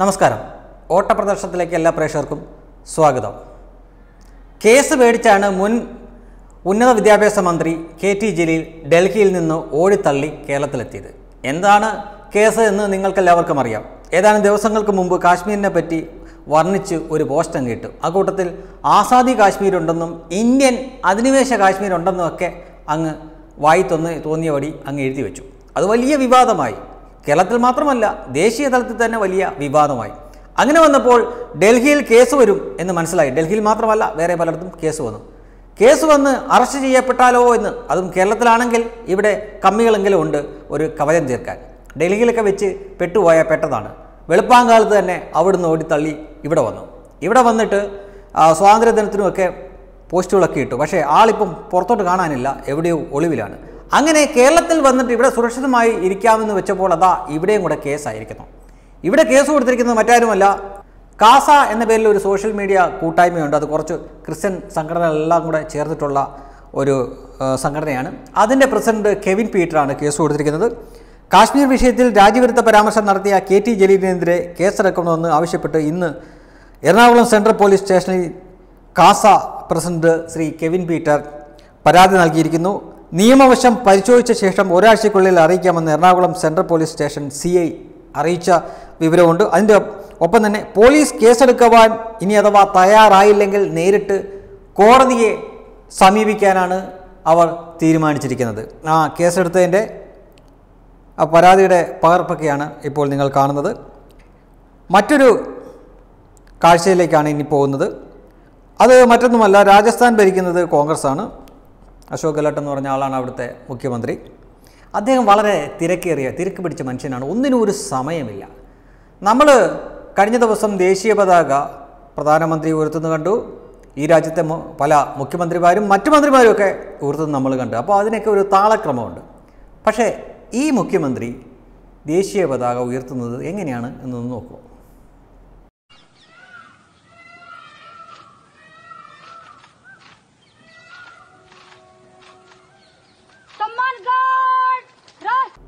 നമസ്കാരം ഓട്ടപ്രദർശനത്തിലേക്ക് എല്ലാ പ്രേക്ഷകർക്കും സ്വാഗതം കേസ് മേടിച്ചാണ് മുൻ ഉന്നത വിദ്യാഭ്യാസ മന്ത്രി കെ ടി ജലീൽ ഡൽഹിയിൽ നിന്ന് ഓടിത്തള്ളി കേരളത്തിലെത്തിയത് എന്താണ് കേസ് എന്ന് നിങ്ങൾക്കെല്ലാവർക്കും അറിയാം ഏതാനും ദിവസങ്ങൾക്ക് മുമ്പ് കാശ്മീരിനെ പറ്റി വർണ്ണിച്ച് ഒരു പോസ്റ്റ് അങ്ങ് ഇട്ടു അക്കൂട്ടത്തിൽ ആസാദി കാശ്മീരുണ്ടെന്നും ഇന്ത്യൻ അധിനിവേശ കാശ്മീരുണ്ടെന്നും ഒക്കെ അങ്ങ് വായി തൊന്ന് തോന്നിയപടി അങ്ങ് എഴുതി വെച്ചു അത് വലിയ വിവാദമായി കേരളത്തിൽ മാത്രമല്ല ദേശീയ തലത്തിൽ തന്നെ വലിയ വിവാദമായി അങ്ങനെ വന്നപ്പോൾ ഡൽഹിയിൽ കേസ് വരും എന്ന് മനസ്സിലായി ഡൽഹിയിൽ മാത്രമല്ല വേറെ പലയിടത്തും കേസ് വന്നു കേസ് വന്ന് അറസ്റ്റ് ചെയ്യപ്പെട്ടാലോ എന്ന് അതും കേരളത്തിലാണെങ്കിൽ ഇവിടെ കമ്മികളെങ്കിലും ഉണ്ട് ഒരു കവചം തീർക്കാൻ ഡൽഹിയിലൊക്കെ വെച്ച് പെട്ടുപോയ പെട്ടതാണ് വെളുപ്പാങ്കാലത്ത് തന്നെ അവിടുന്ന് ഓടിത്തള്ളി ഇവിടെ വന്നു ഇവിടെ വന്നിട്ട് സ്വാതന്ത്ര്യദിനത്തിനുമൊക്കെ പോസ്റ്റുകളൊക്കെ ഇട്ടു പക്ഷേ ആളിപ്പം പുറത്തോട്ട് കാണാനില്ല എവിടെയോ ഒളിവിലാണ് അങ്ങനെ കേരളത്തിൽ വന്നിട്ട് ഇവിടെ സുരക്ഷിതമായി ഇരിക്കാമെന്ന് വെച്ചപ്പോൾ അതാ ഇവിടെയും കൂടെ കേസായിരിക്കുന്നു ഇവിടെ കേസ് കൊടുത്തിരിക്കുന്നത് മറ്റാരുമല്ല കാസ എന്ന പേരിൽ ഒരു സോഷ്യൽ മീഡിയ കൂട്ടായ്മയുണ്ട് അത് കുറച്ച് ക്രിസ്ത്യൻ സംഘടനകളെല്ലാം കൂടെ ചേർന്നിട്ടുള്ള ഒരു സംഘടനയാണ് അതിൻ്റെ പ്രസിഡന്റ് കെവിൻ പീറ്ററാണ് കേസ് കൊടുത്തിരിക്കുന്നത് കാശ്മീർ വിഷയത്തിൽ രാജ്യവിരുദ്ധ പരാമർശം നടത്തിയ കെ ടി ജലീലിനെതിരെ കേസെടുക്കണമെന്ന് ആവശ്യപ്പെട്ട് ഇന്ന് എറണാകുളം സെൻട്രൽ പോലീസ് സ്റ്റേഷനിൽ CASA president Shri Kevin Peter പരാതി നൽകിയിരിക്കുന്നു നിയമവശം പരിശോധിച്ച ശേഷം ഒരാഴ്ചയ്ക്കുള്ളിൽ അറിയിക്കാമെന്ന് Ernakulam central police station C I അറിയിച്ച വിവരമുണ്ട് അതിൻ്റെ ഒപ്പം തന്നെ പോലീസ് കേസെടുക്കുവാൻ ഇനി അഥവാ തയ്യാറായില്ലെങ്കിൽ നേരിട്ട് കോടതിയെ സമീപിക്കാനാണ് അവർ തീരുമാനിച്ചിരിക്കുന്നത് ആ കേസെടുത്തതിൻ്റെ ആ പരാതിയുടെ പകർപ്പൊക്കെയാണ് ഇപ്പോൾ നിങ്ങൾ കാണുന്നത് മറ്റൊരു കാഴ്ചയിലേക്കാണ് ഇനി പോകുന്നത് അത് മറ്റൊന്നുമല്ല രാജസ്ഥാൻ ഭരിക്കുന്നത് കോൺഗ്രസ് ആണ് അശോക് ഗെഹ്ലോട്ട് എന്ന് പറഞ്ഞ ആളാണ് അവിടുത്തെ മുഖ്യമന്ത്രി അദ്ദേഹം വളരെ തിരക്കേറിയ തിരക്ക് പിടിച്ച മനുഷ്യനാണ് ഒന്നിനും ഒരു സമയമില്ല നമ്മൾ കഴിഞ്ഞ ദിവസം ദേശീയ പതാക പ്രധാനമന്ത്രി ഉയർത്തുന്നു കണ്ടു ഈ രാജ്യത്തെ പല മുഖ്യമന്ത്രിമാരും മറ്റു മന്ത്രിമാരും ഒക്കെ ഉയർത്തുന്നു നമ്മൾ കണ്ടു അപ്പോൾ അതിനൊക്കെ ഒരു താളക്രമമുണ്ട് പക്ഷേ ഈ മുഖ്യമന്ത്രി ദേശീയ പതാക ഉയർത്തുന്നത് എങ്ങനെയാണ് എന്നൊന്ന് നോക്കൂ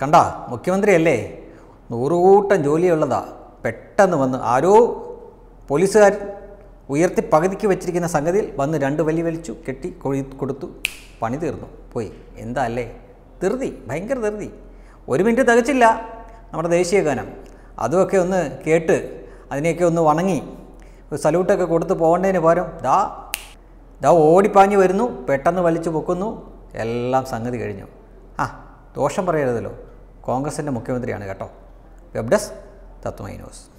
കണ്ട മുഖ്യമന്ത്രിയല്ലേ നൂറുകൂട്ടം ജോലിയുള്ളതാ പെട്ടെന്ന് വന്ന് ആരോ പോലീസുകാർ ഉയർത്തി പകുതിക്ക് വെച്ചിരിക്കുന്ന സംഗതിയിൽ വന്ന് രണ്ട് വലി വലിച്ചു കെട്ടി കൊഴി കൊടുത്തു പണി തീർന്നു പോയി എന്താ അല്ലേ ധൃതി ഭയങ്കര ധൃതി ഒരു മിനിറ്റ് തികച്ചില്ല നമ്മുടെ ദേശീയ ഗാനം അതുമൊക്കെ ഒന്ന് കേട്ട് അതിനെയൊക്കെ ഒന്ന് വണങ്ങി സല്യൂട്ടൊക്കെ കൊടുത്ത് പോകേണ്ടതിന് പകരം ദാ ദാ ഓടിപ്പാഞ്ഞു വരുന്നു പെട്ടെന്ന് വലിച്ചു പൊക്കുന്നു എല്ലാം സംഗതി കഴിഞ്ഞു ആ ദോഷം പറയരുതല്ലോ കോൺഗ്രസിൻ്റെ മുഖ്യമന്ത്രിയാണ് കേട്ടോ വെബ് ഡെസ്ക് തത്വമൈ ന്യൂസ്